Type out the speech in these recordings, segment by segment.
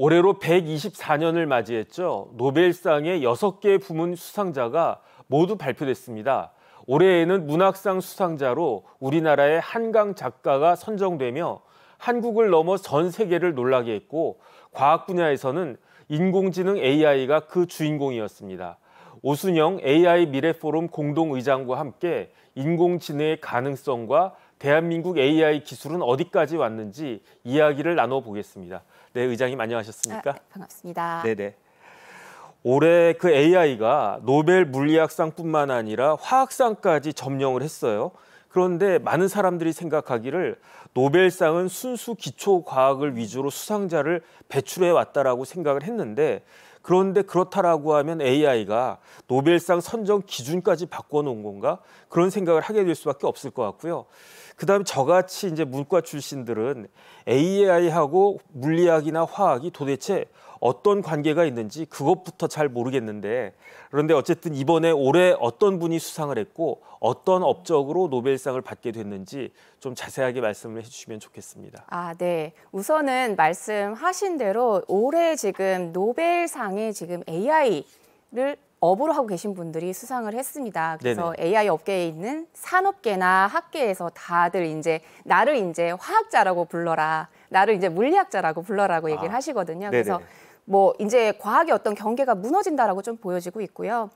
올해로 124년을 맞이했죠. 노벨상의 6개 부문 수상자가 모두 발표됐습니다. 올해에는 문학상 수상자로 우리나라의 한강 작가가 선정되며 한국을 넘어 전 세계를 놀라게 했고 과학 분야에서는 인공지능 AI가 그 주인공이었습니다. 오순영 AI 미래포럼 공동의장과 함께 인공지능의 가능성과 대한민국 AI 기술은 어디까지 왔는지 이야기를 나눠보겠습니다. 네, 의장님 안녕하셨습니까? 아, 네, 반갑습니다. 네네. 올해 그 AI가 노벨 물리학상뿐만 아니라 화학상까지 점령을 했어요. 그런데 많은 사람들이 생각하기를 노벨상은 순수 기초 과학을 위주로 수상자를 배출해 왔다라고 생각을 했는데 그런데 그렇다라고 하면 AI가 노벨상 선정 기준까지 바꿔 놓은 건가? 그런 생각을 하게 될 수밖에 없을 것 같고요. 그다음에 저같이 이제 문과 출신들은 AI하고 물리학이나 화학이 도대체 어떤 관계가 있는지 그것부터 잘 모르겠는데 그런데 어쨌든 이번에 올해 어떤 분이 수상을 했고 어떤 업적으로 노벨상을 받게 됐는지 좀 자세하게 말씀을 해주시면 좋겠습니다. 아, 네. 우선은 말씀하신 대로 올해 지금 노벨상에 지금 AI 를 업으로 하고 계신 분들이 수상을 했습니다. 그래서 네네. AI 업계에 있는 산업계나 학계에서 다들 이제 나를 이제 화학자라고 불러라, 나를 이제 물리학자라고 불러라고 얘기를 아. 하시거든요. 네네. 그래서 뭐 이제 과학의 어떤 경계가 무너진다라고 좀 보여지고 있고요.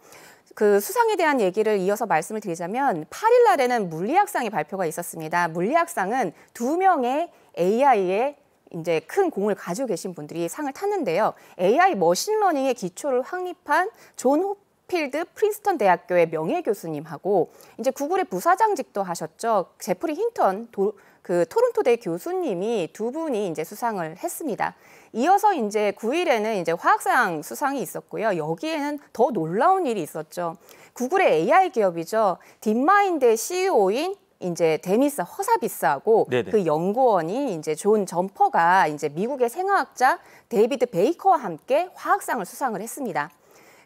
그 수상에 대한 얘기를 이어서 말씀을 드리자면 8일 날에는 물리학상의 발표가 있었습니다. 물리학상은 두 명의 AI의 이제 큰 공을 가지고 계신 분들이 상을 탔는데요. AI 머신러닝의 기초를 확립한 존호 필드 프린스턴 대학교의 명예 교수님하고 이제 구글의 부사장직도 하셨죠. 제프리 힌턴 도, 그 토론토 대 교수님이 두 분이 이제 수상을 했습니다. 이어서 이제 9일에는 이제 화학상 수상이 있었고요. 여기에는 더 놀라운 일이 있었죠. 구글의 AI 기업이죠. 딥마인드의 CEO인 이제 데니스 허사비스하고 네네. 그 연구원이 이제 존 점퍼가 이제 미국의 생화학자 데이비드 베이커와 함께 화학상을 수상을 했습니다.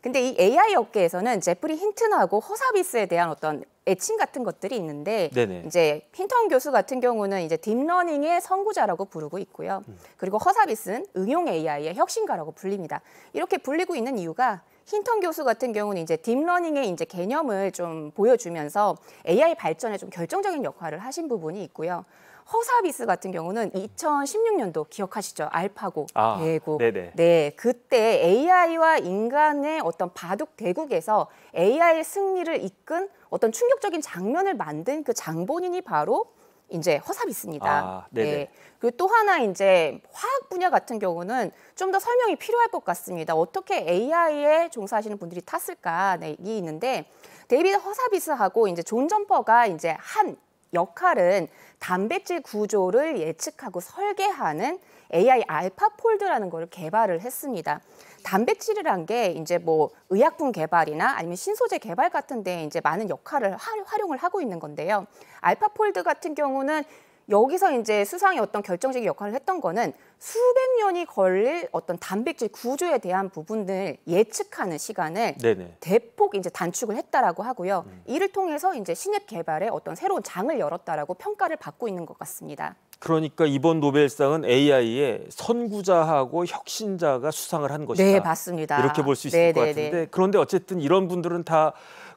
근데 이 AI 업계에서는 제프리 힌튼하고 허사비스에 대한 어떤 애칭 같은 것들이 있는데 네네. 이제 힌턴 교수 같은 경우는 이제 딥러닝의 선구자라고 부르고 있고요. 음. 그리고 허사비스는 응용 AI의 혁신가라고 불립니다. 이렇게 불리고 있는 이유가 힌턴 교수 같은 경우는 이제 딥러닝의 이제 개념을 좀 보여주면서 AI 발전에 좀 결정적인 역할을 하신 부분이 있고요. 허사비스 같은 경우는 2016년도 기억하시죠? 알파고 아, 대국. 네네. 네, 그때 AI와 인간의 어떤 바둑 대국에서 AI의 승리를 이끈 어떤 충격적인 장면을 만든 그 장본인이 바로 이제 허삽이 있습니다. 아, 네. 그리고 또 하나 이제 화학 분야 같은 경우는 좀 더 설명이 필요할 것 같습니다. 어떻게 AI에 종사하시는 분들이 탔을까 네, 이 있는데 데이비드 허사비스하고 이제 존 점퍼가 이제 한 역할은 단백질 구조를 예측하고 설계하는 AI 알파 폴드라는 것을 개발을 했습니다. 단백질이란 게 이제 뭐 의약품 개발이나 아니면 신소재 개발 같은 데 이제 많은 역할을 활용을 하고 있는 건데요. 알파폴드 같은 경우는 여기서 이제 수상의 어떤 결정적인 역할을 했던 거는 수백 년이 걸릴 어떤 단백질 구조에 대한 부분들 예측하는 시간을 네네. 대폭 이제 단축을 했다라고 하고요. 음. 이를 통해서 이제 신약 개발에 어떤 새로운 장을 열었다라고 평가를 받고 있는 것 같습니다. 그러니까 이번 노벨상은 AI의 선구자하고 혁신자가 수상을 한 것이다. 네, 맞습니다. 이렇게 볼 수 있을 네네네. 것 네, 네, 같은데 네. 그런데 어쨌든 이런 분들은 다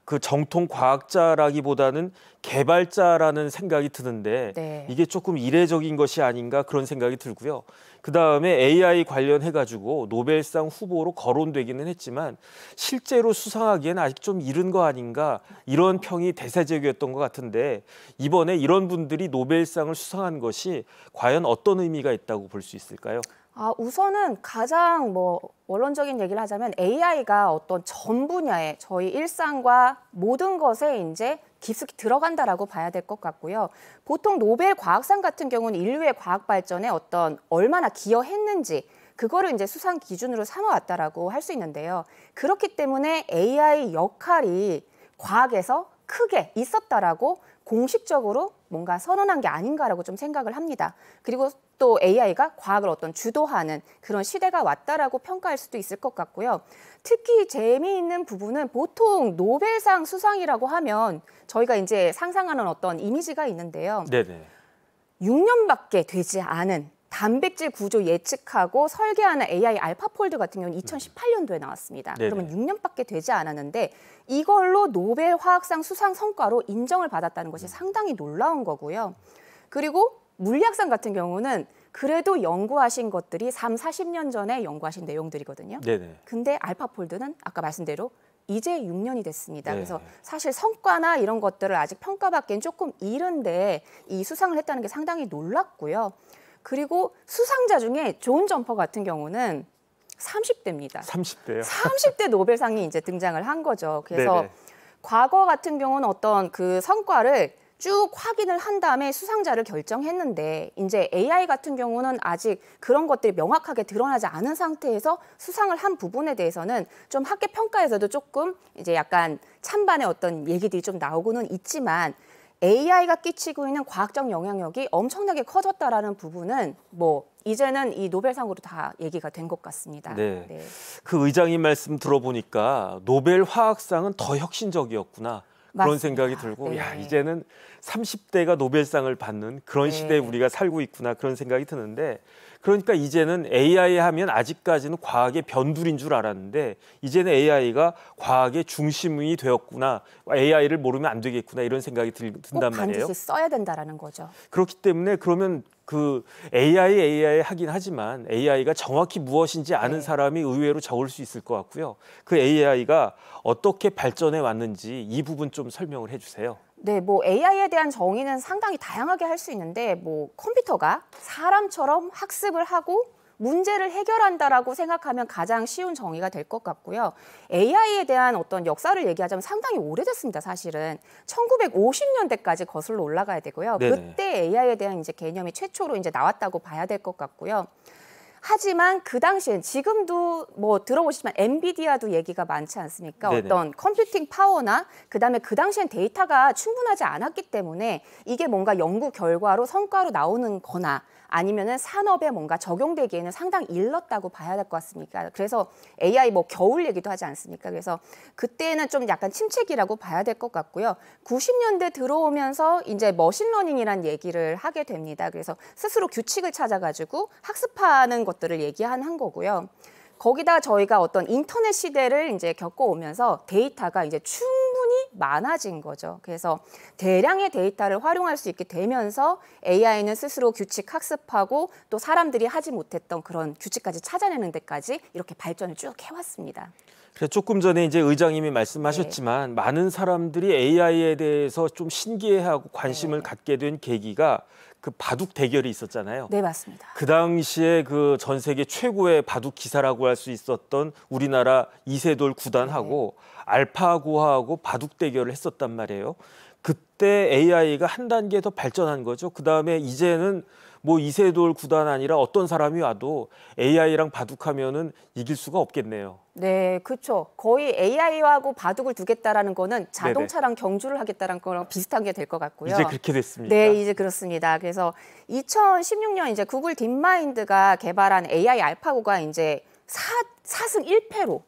그 정통 과학자라기보다는 개발자라는 생각이 드는데 네. 이게 조금 이례적인 것이 아닌가 그런 생각이 들고요. 그 다음에 AI 관련해 가지고 노벨상 후보로 거론되기는 했지만 실제로 수상하기에는 아직 좀 이른 거 아닌가 이런 평이 대세적이었던 것 같은데 이번에 이런 분들이 노벨상을 수상한 것이 과연 어떤 의미가 있다고 볼 수 있을까요? 아, 우선은 가장 뭐 원론적인 얘기를 하자면 AI가 어떤 전 분야에 저희 일상과 모든 것에 이제 깊숙이 들어간다라고 봐야 될 것 같고요. 보통 노벨 과학상 같은 경우는 인류의 과학 발전에 어떤 얼마나 기여했는지 그거를 이제 수상 기준으로 삼아왔다라고 할 수 있는데요. 그렇기 때문에 AI 역할이 과학에서 크게 있었다라고 공식적으로 뭔가 선언한 게 아닌가라고 좀 생각을 합니다. 그리고 또 AI가 과학을 어떤 주도하는 그런 시대가 왔다라고 평가할 수도 있을 것 같고요. 특히 재미있는 부분은 보통 노벨상 수상이라고 하면 저희가 이제 상상하는 어떤 이미지가 있는데요. 네네. 6년밖에 되지 않은 단백질 구조 예측하고 설계하는 AI 알파폴드 같은 경우는 2018년도에 나왔습니다. 네네. 그러면 6년밖에 되지 않았는데 이걸로 노벨 화학상 수상 성과로 인정을 받았다는 것이 음. 상당히 놀라운 거고요. 그리고 물리학상 같은 경우는 그래도 연구하신 것들이 3, 40년 전에 연구하신 내용들이거든요. 네네. 근데 알파폴드는 아까 말씀대로 이제 6년이 됐습니다. 네. 그래서 사실 성과나 이런 것들을 아직 평가받기엔 조금 이른데 이 수상을 했다는 게 상당히 놀랐고요 그리고 수상자 중에 존 점퍼 같은 경우는 30대입니다. 30대요? 30대 노벨상이 이제 등장을 한 거죠. 그래서 네네. 과거 같은 경우는 어떤 그 성과를 쭉 확인을 한 다음에 수상자를 결정했는데 이제 AI 같은 경우는 아직 그런 것들이 명확하게 드러나지 않은 상태에서 수상을 한 부분에 대해서는 좀 학계 평가에서도 조금 이제 약간 찬반의 어떤 얘기들이 좀 나오고는 있지만 AI가 끼치고 있는 과학적 영향력이 엄청나게 커졌다라는 부분은 뭐 이제는 이 노벨상으로 다 얘기가 된 것 같습니다. 네. 네. 그 의장님 말씀 들어보니까 노벨 화학상은 더 혁신적이었구나. 맞습니다. 그런 생각이 들고 네. 야 이제는 30대가 노벨상을 받는 그런 네. 시대에 우리가 살고 있구나 그런 생각이 드는데 그러니까 이제는 AI 하면 아직까지는 과학의 변두리인 줄 알았는데 이제는 AI가 과학의 중심이 되었구나. AI를 모르면 안 되겠구나 이런 생각이 들, 든단 말이에요. 반드시 써야 된다라는 거죠. 그렇기 때문에 그러면 그 AI, AI 하긴 하지만 AI가 정확히 무엇인지 아는 네. 사람이 의외로 적을 수 있을 것 같고요. 그 AI가 어떻게 발전해 왔는지 이 부분 좀 설명을 해주세요. 네, 뭐 AI에 대한 정의는 상당히 다양하게 할 수 있는데 뭐 컴퓨터가 사람처럼 학습을 하고 문제를 해결한다라고 생각하면 가장 쉬운 정의가 될 것 같고요. AI에 대한 어떤 역사를 얘기하자면 상당히 오래됐습니다, 사실은. 1950년대까지 거슬러 올라가야 되고요. 네네. 그때 AI에 대한 이제 개념이 최초로 이제 나왔다고 봐야 될 것 같고요. 하지만 그 당시엔 지금도 뭐들어보시면 엔비디아도 얘기가 많지 않습니까? 네네. 어떤 컴퓨팅 파워나 그다음에 그 당시엔 데이터가 충분하지 않았기 때문에 이게 뭔가 연구 결과로 성과로 나오는 거나 아니면은 산업에 뭔가 적용되기에는 상당히 일렀다고 봐야 될 것같습니까 그래서 AI 뭐 겨울 얘기도 하지 않습니까? 그래서 그때는 좀 약간 침체기라고 봐야 될 것 같고요. 90년대 들어오면서 이제 머신러닝이란 얘기를 하게 됩니다. 그래서 스스로 규칙을 찾아가지고 학습하는 것들을 얘기한 한 거고요. 거기다 저희가 어떤 인터넷 시대를 이제 겪어오면서 데이터가 이제 충분히 많아진 거죠. 그래서 대량의 데이터를 활용할 수 있게 되면서 AI는 스스로 규칙 학습하고 또 사람들이 하지 못했던 그런 규칙까지 찾아내는 데까지 이렇게 발전을 쭉 해왔습니다. 그래 조금 전에 이제 의장님이 말씀하셨지만 네. 많은 사람들이 AI에 대해서 좀 신기해하고 관심을 네. 갖게 된 계기가 그 바둑 대결이 있었잖아요. 네, 맞습니다. 그 당시에 그 전 세계 최고의 바둑 기사라고 할 수 있었던 우리나라 이세돌 구단하고 네. 알파고하고 바둑 대결을 했었단 말이에요. 그때 AI가 한 단계 더 발전한 거죠. 그 다음에 이제는 뭐 이세돌 구단 아니라 어떤 사람이 와도 AI랑 바둑하면은 이길 수가 없겠네요. 네, 그렇죠. 거의 AI하고 바둑을 두겠다라는 거는 자동차랑 네네. 경주를 하겠다는 거랑 비슷한 게될 것 같고요. 이제 그렇게 됐습니다. 네, 이제 그렇습니다. 그래서 2016년 이제 구글 딥마인드가 개발한 AI 알파고가 이제 4, 4승 1패로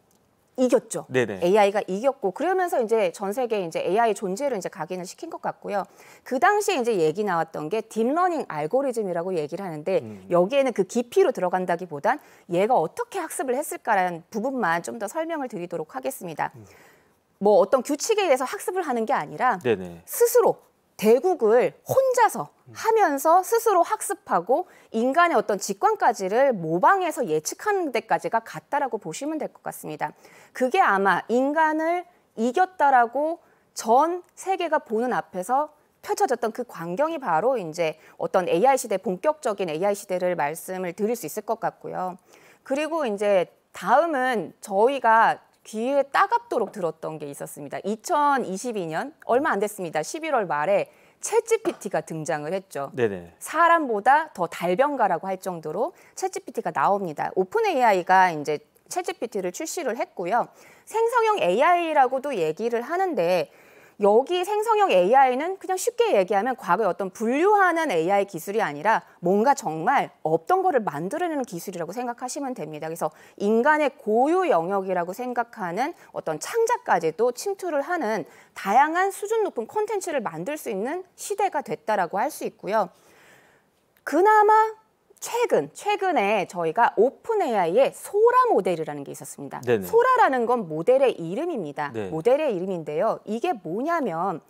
이겼죠. 네네. AI가 이겼고 그러면서 이제 전 세계 이제 AI 존재를 이제 각인을 시킨 것 같고요. 그 당시에 이제 얘기 나왔던 게 딥러닝 알고리즘이라고 얘기를 하는데 음. 여기에는 그 깊이로 들어간다기보단 얘가 어떻게 학습을 했을까라는 부분만 좀 더 설명을 드리도록 하겠습니다. 음. 뭐 어떤 규칙에 의해서 학습을 하는 게 아니라 네네. 스스로 대국을 혼자서 하면서 스스로 학습하고 인간의 어떤 직관까지를 모방해서 예측하는 데까지가 같다라고 보시면 될 것 같습니다. 그게 아마 인간을 이겼다라고 전 세계가 보는 앞에서 펼쳐졌던 그 광경이 바로 이제 어떤 AI 시대 본격적인 AI 시대를 말씀을 드릴 수 있을 것 같고요. 그리고 이제 다음은 저희가 귀에 따갑도록 들었던 게 있었습니다. 2022년 얼마 안 됐습니다. 11월 말에 채 g p t 가 등장을 했죠. 네네. 사람보다 더 달변가라고 할 정도로 채 g p t 가 나옵니다. 오픈 AI가 이제 채 g p t 를 출시를 했고요. 생성형 AI라고도 얘기를 하는데 여기 생성형 AI는 그냥 쉽게 얘기하면 과거에 어떤 분류하는 AI 기술이 아니라 뭔가 정말 없던 거를 만들어내는 기술이라고 생각하시면 됩니다. 그래서 인간의 고유 영역이라고 생각하는 어떤 창작까지도 침투를 하는 다양한 수준 높은 콘텐츠를 만들 수 있는 시대가 됐다라고 할 수 있고요. 그나마 최근 최근에 저희가 오픈 AI의 소라 모델이라는 게 있었습니다. 네네. 소라라는 건 모델의 이름입니다. 네. 모델의 이름인데요. 이게 뭐냐면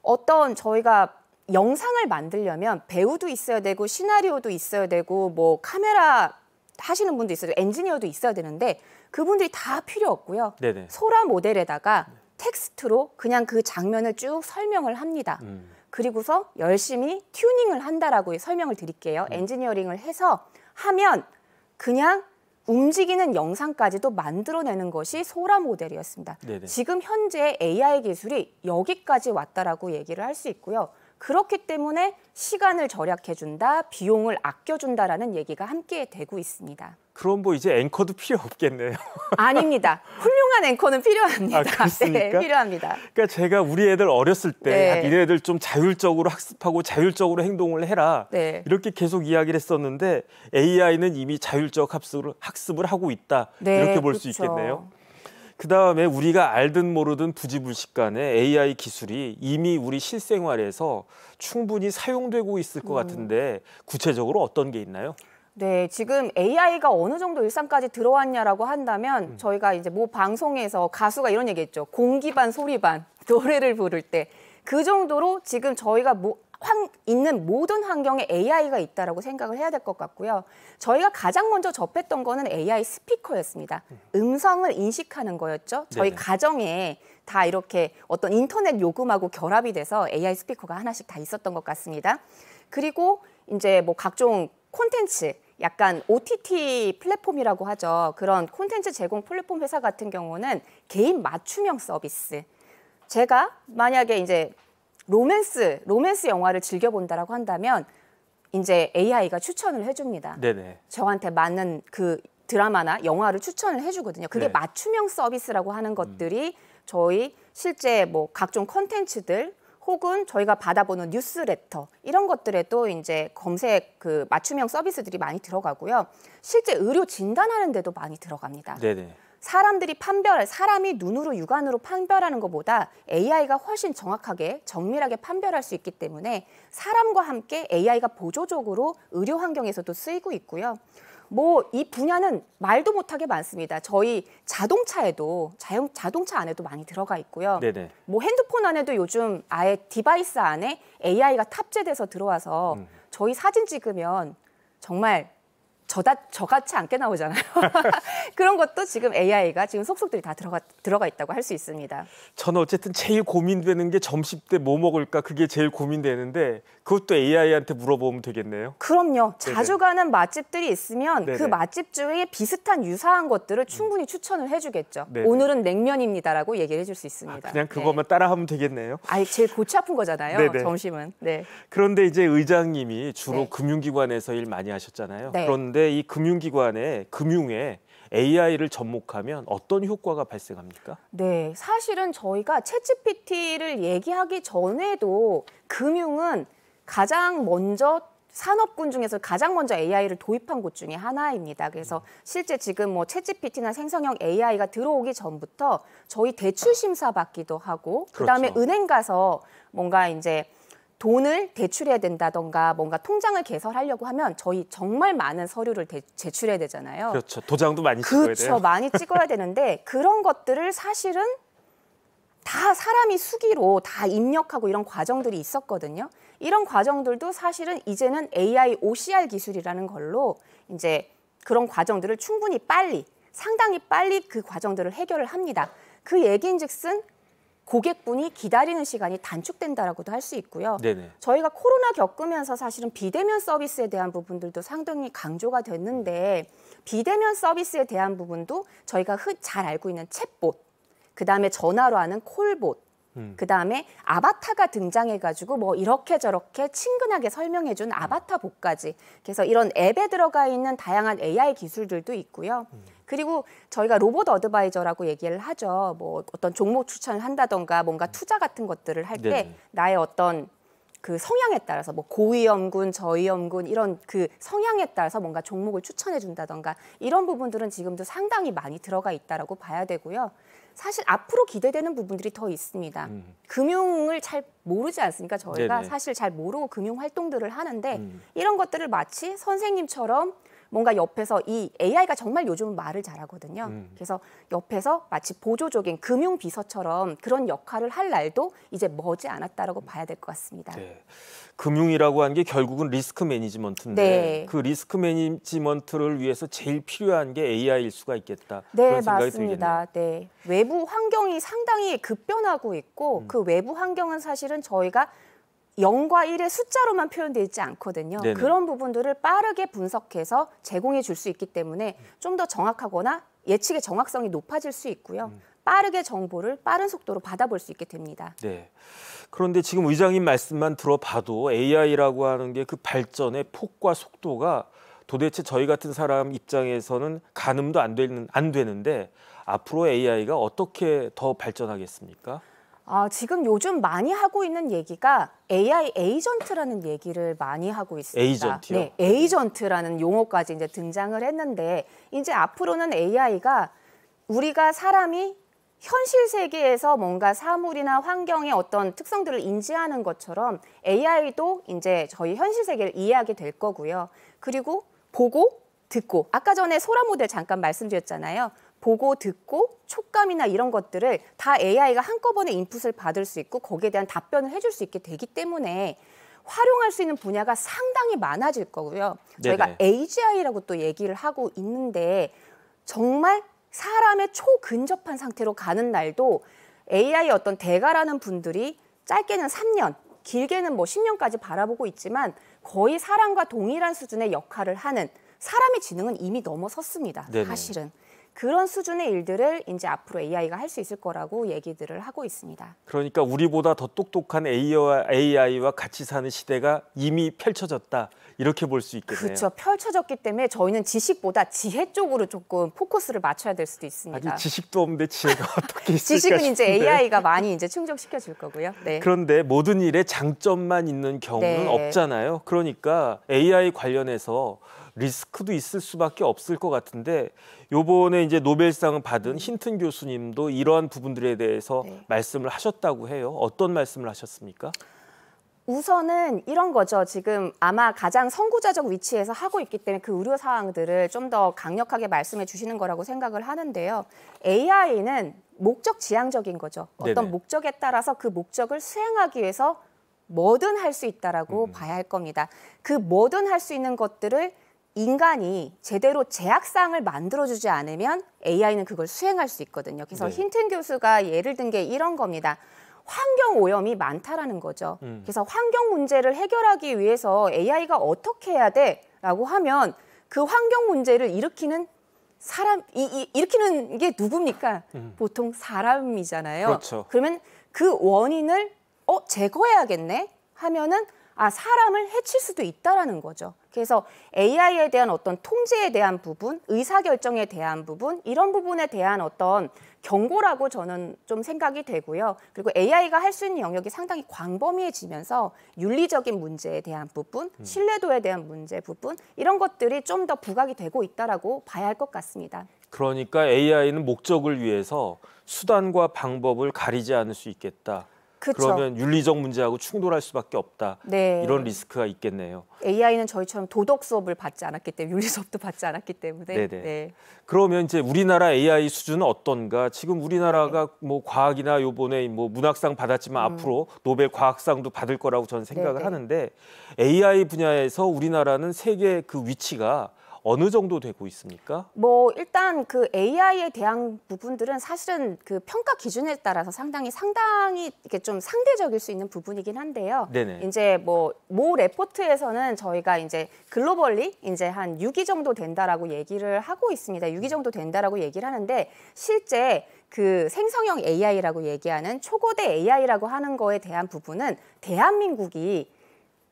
어떤 저희가 영상을 만들려면 배우도 있어야 되고 시나리오도 있어야 되고 뭐 카메라 하시는 분도 있어요 엔지니어도 있어야 되는데 그분들이 다 필요 없고요. 네네. 소라 모델에다가 텍스트로 그냥 그 장면을 쭉 설명을 합니다. 음. 그리고서 열심히 튜닝을 한다라고 설명을 드릴게요. 네. 엔지니어링을 해서 하면 그냥 움직이는 영상까지도 만들어내는 것이 소라 모델이었습니다. 네네. 지금 현재 AI 기술이 여기까지 왔다라고 얘기를 할 수 있고요. 그렇기 때문에 시간을 절약해준다, 비용을 아껴준다라는 얘기가 함께 되고 있습니다. 그럼 뭐 이제 앵커도 필요 없겠네요. 아닙니다. 훌륭한 앵커는 필요합니다. 아, 그렇습니까? 네, 필요합니다. 그러니까 제가 우리 애들 어렸을 때 네. 아, 니네들 좀 자율적으로 학습하고 자율적으로 행동을 해라. 네. 이렇게 계속 이야기를 했었는데 AI는 이미 자율적 학습을, 학습을 하고 있다. 네, 이렇게 볼수 그렇죠. 있겠네요. 그다음에 우리가 알든 모르든 부지불식간에 AI 기술이 이미 우리 실생활에서 충분히 사용되고 있을 것 음. 같은데 구체적으로 어떤 게 있나요? 네, 지금 AI가 어느 정도 일상까지 들어왔냐라고 한다면 음. 저희가 이제 모 뭐 방송에서 가수가 이런 얘기했죠. 공기반 소리반 노래를 부를 때 그 정도로 지금 저희가 모, 뭐 환, 있는 모든 환경에 AI가 있다라고 생각을 해야 될 것 같고요. 저희가 가장 먼저 접했던 거는 AI 스피커였습니다. 음. 음성을 인식하는 거였죠. 저희 네네. 가정에 다 이렇게 어떤 인터넷 요금하고 결합이 돼서 AI 스피커가 하나씩 다 있었던 것 같습니다. 그리고 이제 뭐 각종 콘텐츠 약간 OTT 플랫폼이라고 하죠. 그런 콘텐츠 제공 플랫폼 회사 같은 경우는 개인 맞춤형 서비스. 제가 만약에 이제 로맨스 로맨스 영화를 즐겨 본다라고 한다면 이제 AI가 추천을 해줍니다. 네네. 저한테 맞는 그 드라마나 영화를 추천을 해주거든요. 그게 네. 맞춤형 서비스라고 하는 음. 것들이 저희 실제 뭐 각종 컨텐츠들 혹은 저희가 받아보는 뉴스레터 이런 것들에도 이제 검색 그 맞춤형 서비스들이 많이 들어가고요. 실제 의료 진단하는 데도 많이 들어갑니다. 네네. 사람들이 판별, 할 사람이 눈으로 육안으로 판별하는 것보다 AI가 훨씬 정확하게 정밀하게 판별할 수 있기 때문에 사람과 함께 AI가 보조적으로 의료 환경에서도 쓰이고 있고요. 뭐 이 분야는 말도 못하게 많습니다. 저희 자동차에도 자용, 자동차 안에도 많이 들어가 있고요. 네네. 뭐 핸드폰 안에도 요즘 아예 디바이스 안에 AI가 탑재돼서 들어와서 음. 저희 사진 찍으면 정말 저다 저같이 안게 나오잖아요. 그런 것도 지금 AI가 지금 속속들이 다 들어가 들어가 있다고 할 수 있습니다. 저는 어쨌든 제일 고민되는 게 점심 때 뭐 먹을까 그게 제일 고민되는데 그것도 AI한테 물어보면 되겠네요. 그럼요. 자주 네네. 가는 맛집들이 있으면 그 네네. 그 맛집 중에 비슷한 유사한 것들을 음. 충분히 추천을 해주겠죠. 네네. 오늘은 냉면입니다라고 얘기를 해줄 수 아, 있습니다. 아, 그냥 그것만 네. 따라하면 되겠네요. 아, 제일 고치 아픈 거잖아요. 점심은. 네. 그런데 이제 의장님이 주로 네. 금융기관에서 일 많이 하셨잖아요. 네. 그런데 그런데 이 금융기관의 금융에 AI를 접목하면 어떤 효과가 발생합니까? 네, 사실은 저희가 챗GPT를 얘기하기 전에도 금융은 가장 먼저 산업군 중에서 가장 먼저 AI를 도입한 곳 중에 하나입니다. 그래서 실제 지금 뭐 챗GPT나 생성형 AI가 들어오기 전부터 저희 대출 심사 받기도 하고 그다음에 그렇죠. 은행 가서 뭔가 이제 돈을 대출해야 된다던가 뭔가 통장을 개설하려고 하면 저희 정말 많은 서류를 대, 제출해야 되잖아요. 그렇죠. 도장도 많이 그렇죠, 찍어야 돼요. 그렇죠. 많이 찍어야 되는데 그런 것들을 사실은 다 사람이 수기로 다 입력하고 이런 과정들이 있었거든요. 이런 과정들도 사실은 이제는 AI OCR 기술이라는 걸로 이제 그런 과정들을 충분히 빨리 상당히 빨리 그 과정들을 해결을 합니다. 그 얘기인즉슨 고객분이 기다리는 시간이 단축된다라고도 할 수 있고요. 네네. 저희가 코로나 겪으면서 사실은 비대면 서비스에 대한 부분들도 상당히 강조가 됐는데 비대면 서비스에 대한 부분도 저희가 흔잘 알고 있는 챗봇, 그다음에 전화로 하는 콜봇, 음. 그다음에 아바타가 등장해 가지고 뭐 이렇게 저렇게 친근하게 설명해 준 아바타 봇까지 그래서 이런 앱에 들어가 있는 다양한 AI 기술들도 있고요. 음. 그리고 저희가 로봇 어드바이저라고 얘기를 하죠. 뭐 어떤 종목 추천을 한다던가 뭔가 투자 같은 것들을 할 때 나의 어떤 그 성향에 따라서 뭐 고위험군, 저위험군 이런 그 성향에 따라서 뭔가 종목을 추천해 준다던가 이런 부분들은 지금도 상당히 많이 들어가 있다라고 봐야 되고요. 사실 앞으로 기대되는 부분들이 더 있습니다. 음. 금융을 잘 모르지 않습니까? 저희가 네네. 사실 잘 모르고 금융 활동들을 하는데 음. 이런 것들을 마치 선생님처럼 뭔가 옆에서 이 AI가 정말 요즘 말을 잘하거든요. 음. 그래서 옆에서 마치 보조적인 금융 비서처럼 그런 역할을 할 날도 이제 머지 않았다라고 봐야 될 것 같습니다. 네. 금융이라고 하는 게 결국은 리스크 매니지먼트인데 네. 그 리스크 매니지먼트를 위해서 제일 필요한 게 AI일 수가 있겠다. 네, 맞습니다. 들겠네요. 네. 외부 환경이 상당히 급변하고 있고 음. 그 외부 환경은 사실은 저희가 영과일의 숫자로만 표현되어 있지 않거든요. 네네. 그런 부분들을 빠르게 분석해서 제공해 줄 수 있기 때문에 좀 더 정확하거나 예측의 정확성이 높아질 수 있고요. 음. 빠르게 정보를 빠른 속도로 받아볼 수 있게 됩니다. 네. 그런데 지금 의장님 말씀만 들어봐도 AI라고 하는 게 그 발전의 폭과 속도가 도대체 저희 같은 사람 입장에서는 가늠도 안 되는 안 되는데 앞으로 AI가 어떻게 더 발전하겠습니까? 아, 지금 요즘 많이 하고 있는 얘기가 AI 에이전트라는 얘기를 많이 하고 있습니다. 에이전트요? 네, 에이전트라는 용어까지 이제 등장을 했는데 이제 앞으로는 AI가 우리가 사람이 현실 세계에서 뭔가 사물이나 환경의 어떤 특성들을 인지하는 것처럼 AI도 이제 저희 현실 세계를 이해하게 될 거고요. 그리고 보고 듣고 아까 전에 소라 모델 잠깐 말씀드렸잖아요. 보고 듣고 촉감이나 이런 것들을 다 AI가 한꺼번에 인풋을 받을 수 있고 거기에 대한 답변을 해줄 수 있게 되기 때문에 활용할 수 있는 분야가 상당히 많아질 거고요. 네네. 저희가 AGI라고 또 얘기를 하고 있는데 정말 사람의 초근접한 상태로 가는 날도 AI 어떤 대가라는 분들이 짧게는 3년, 길게는 뭐 10년까지 바라보고 있지만 거의 사람과 동일한 수준의 역할을 하는 사람의 지능은 이미 넘어섰습니다. 네네. 사실은. 그런 수준의 일들을 이제 앞으로 AI가 할 수 있을 거라고 얘기들을 하고 있습니다. 그러니까 우리보다 더 똑똑한 AI와 같이 사는 시대가 이미 펼쳐졌다. 이렇게 볼 수 있겠네요. 그렇죠. 펼쳐졌기 때문에 저희는 지식보다 지혜 쪽으로 조금 포커스를 맞춰야 될 수도 있습니다. 아니 지식도 없는데 지혜가 어떻게 있을까 지식은 싶은데. 이제 AI가 많이 이제 충족시켜 줄 거고요. 네. 그런데 모든 일에 장점만 있는 경우는 네. 없잖아요. 그러니까 AI 관련해서 리스크도 있을 수밖에 없을 것 같은데 요번에 이제 노벨상을 받은 힌튼 교수님도 이러한 부분들에 대해서 네. 말씀을 하셨다고 해요. 어떤 말씀을 하셨습니까? 우선은 이런 거죠. 지금 아마 가장 선구자적 위치에서 하고 있기 때문에 그 의료 사항들을 좀 더 강력하게 말씀해 주시는 거라고 생각을 하는데요. AI는 목적 지향적인 거죠. 어떤 네네. 목적에 따라서 그 목적을 수행하기 위해서 뭐든 할 수 있다라고 음. 봐야 할 겁니다. 그 뭐든 할 수 있는 것들을 인간이 제대로 제약상을 만들어주지 않으면 AI는 그걸 수행할 수 있거든요. 그래서 네. 힌튼 교수가 예를 든 게 이런 겁니다. 환경 오염이 많다라는 거죠. 음. 그래서 환경 문제를 해결하기 위해서 AI가 어떻게 해야 돼라고 하면 그 환경 문제를 일으키는 사람 이, 이 일으키는 게 누굽니까? 음. 보통 사람이잖아요. 그렇죠. 그러면 그 원인을 어 제거해야겠네 하면은 아 사람을 해칠 수도 있다라는 거죠. 그래서 AI에 대한 어떤 통제에 대한 부분, 의사결정에 대한 부분, 이런 부분에 대한 어떤 경고라고 저는 좀 생각이 되고요. 그리고 AI가 할 수 있는 영역이 상당히 광범위해지면서 윤리적인 문제에 대한 부분, 음. 신뢰도에 대한 문제 부분, 이런 것들이 좀 더 부각이 되고 있다라고 봐야 할 것 같습니다. 그러니까 AI는 목적을 위해서 수단과 방법을 가리지 않을 수 있겠다. 그쵸. 그러면 윤리적 문제하고 충돌할 수밖에 없다. 네. 이런 리스크가 있겠네요. AI는 저희처럼 도덕 수업을 받지 않았기 때문에 윤리 수업도 받지 않았기 때문에. 네네. 네. 네. 그러면 이제 우리나라 AI 수준은 어떤가? 지금 우리나라가 네. 뭐 과학이나 요번에 뭐 문학상 받았지만 음. 앞으로 노벨 과학상도 받을 거라고 저는 생각을 네네. 네. 하는데 AI 분야에서 우리나라는 세계 그 위치가 어느 정도 되고 있습니까? 뭐 일단 그 AI에 대한 부분들은 사실은 그 평가 기준에 따라서 상당히 상당히 이렇게 좀 상대적일 수 있는 부분이긴 한데요. 네네. 이제 뭐모 레포트에서는 저희가 이제 글로벌리 이제 한 6위 정도 된다라고 얘기를 하고 있습니다. 6위 정도 된다라고 얘기를 하는데 실제 그 생성형 AI라고 얘기하는 초고대 AI라고 하는 거에 대한 부분은 대한민국이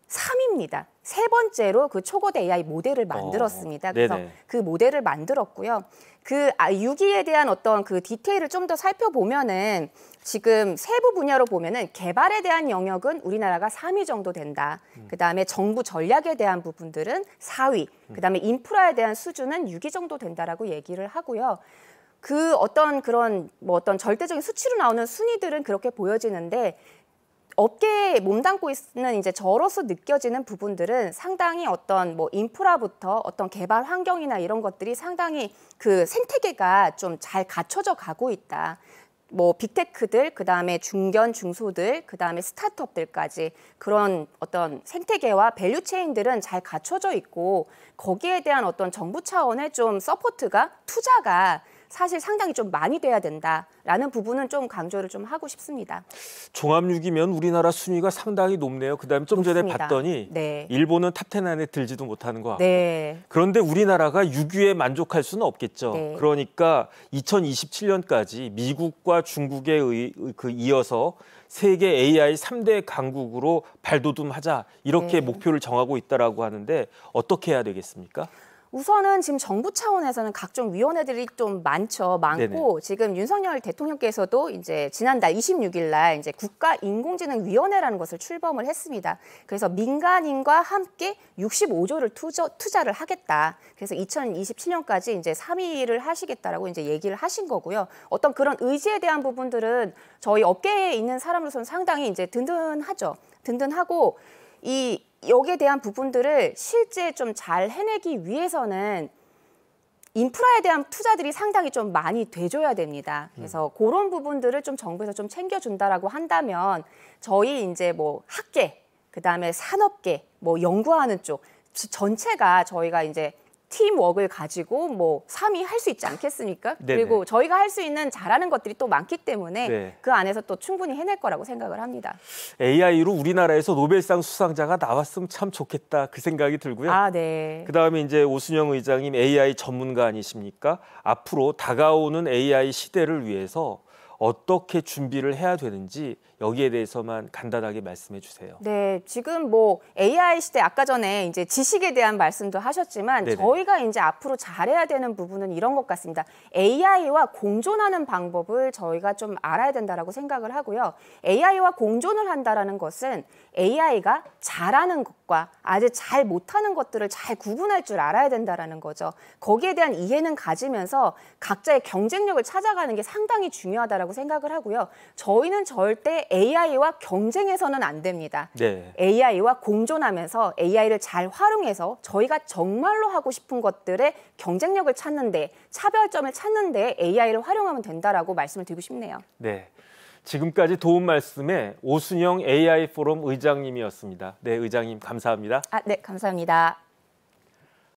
삼입니다 세 번째로 그 초거대 AI 모델을 만들었습니다. 어, 그래서 그 모델을 만들었고요. 그 유기에 아, 대한 어떤 그 디테일을 좀 더 살펴보면은 지금 세부 분야로 보면은 개발에 대한 영역은 우리나라가 3위 정도 된다. 음. 그다음에 정부 전략에 대한 부분들은 4위. 음. 그다음에 인프라에 대한 수준은 6위 정도 된다라고 얘기를 하고요. 그 어떤 그런 뭐 어떤 절대적인 수치로 나오는 순위들은 그렇게 보여지는데 업계에 몸담고 있는 이제 저로서 느껴지는 부분들은 상당히 어떤 뭐 인프라부터 어떤 개발 환경이나 이런 것들이 상당히 그 생태계가 좀 잘 갖춰져 가고 있다. 뭐 빅테크들, 그 다음에 중견 중소들, 그 다음에 스타트업들까지 그런 어떤 생태계와 밸류 체인들은 잘 갖춰져 있고 거기에 대한 어떤 정부 차원의 좀 서포트가 투자가 사실 상당히 좀 많이 돼야 된다라는 부분은 좀 강조를 좀 하고 싶습니다. 종합6위면 우리나라 순위가 상당히 높네요. 그다음에 좀 높습니다. 전에 봤더니 네. 일본은 탑 10 안에 들지도 못하는 것 같고. 네. 그런데 우리나라가 6위에 만족할 수는 없겠죠. 네. 그러니까 2027년까지 미국과 중국에 의, 그 이어서 세계 AI 3대 강국으로 발돋움하자 이렇게 네. 목표를 정하고 있다라고 하는데 어떻게 해야 되겠습니까? 우선은 지금 정부 차원에서는 각종 위원회들이 좀 많죠. 많고 네네. 지금 윤석열 대통령께서도 이제 지난달 26일 날 이제 국가 인공지능 위원회라는 것을 출범을 했습니다. 그래서 민간인과 함께 65조를 투자, 투자를 하겠다. 그래서 2027년까지 이제 3위를 하시겠다라고 이제 얘기를 하신 거고요. 어떤 그런 의지에 대한 부분들은 저희 업계에 있는 사람으로서는 상당히 이제 든든하죠. 든든하고 이 여기에 대한 부분들을 실제 좀 잘 해내기 위해서는 인프라에 대한 투자들이 상당히 좀 많이 돼줘야 됩니다. 그래서 음. 그런 부분들을 좀 정부에서 좀 챙겨준다라고 한다면 저희 이제 뭐 학계, 그 다음에 산업계, 뭐 연구하는 쪽 전체가 저희가 이제 팀웍을 가지고 뭐 3위 할 수 있지 않겠습니까? 네네. 네. 그리고 저희가 할 수 있는 잘하는 것들이 또 많기 때문에 네. 그 안에서 또 충분히 해낼 거라고 생각을 합니다. AI로 우리나라에서 노벨상 수상자가 나왔으면 참 좋겠다 그 생각이 들고요. 아, 네. 그다음에 이제 오순영 의장님 AI 전문가 아니십니까? 앞으로 다가오는 AI 시대를 위해서 어떻게 준비를 해야 되는지 여기에 대해서만 간단하게 말씀해 주세요. 네, 지금 뭐 AI 시대 아까 전에 이제 지식에 대한 말씀도 하셨지만 네네. 저희가 이제 앞으로 잘해야 되는 부분은 이런 것 같습니다. AI와 공존하는 방법을 저희가 좀 알아야 된다라고 생각을 하고요. AI와 공존을 한다라는 것은 AI가 잘하는 것과 아주 잘 못하는 것들을 잘 구분할 줄 알아야 된다라는 거죠. 거기에 대한 이해는 가지면서 각자의 경쟁력을 찾아가는 게 상당히 중요하다라고 생각을 하고요. 저희는 절대 AI와 경쟁해서는 안 됩니다. 네. AI와 공존하면서 AI를 잘 활용해서 저희가 정말로 하고 싶은 것들의 경쟁력을 찾는데 차별점을 찾는데 AI를 활용하면 된다라고 말씀을 드리고 싶네요. 네. 지금까지 도움 말씀에 오순영 AI 포럼 의장님이었습니다. 네, 의장님 감사합니다. 아, 네, 감사합니다.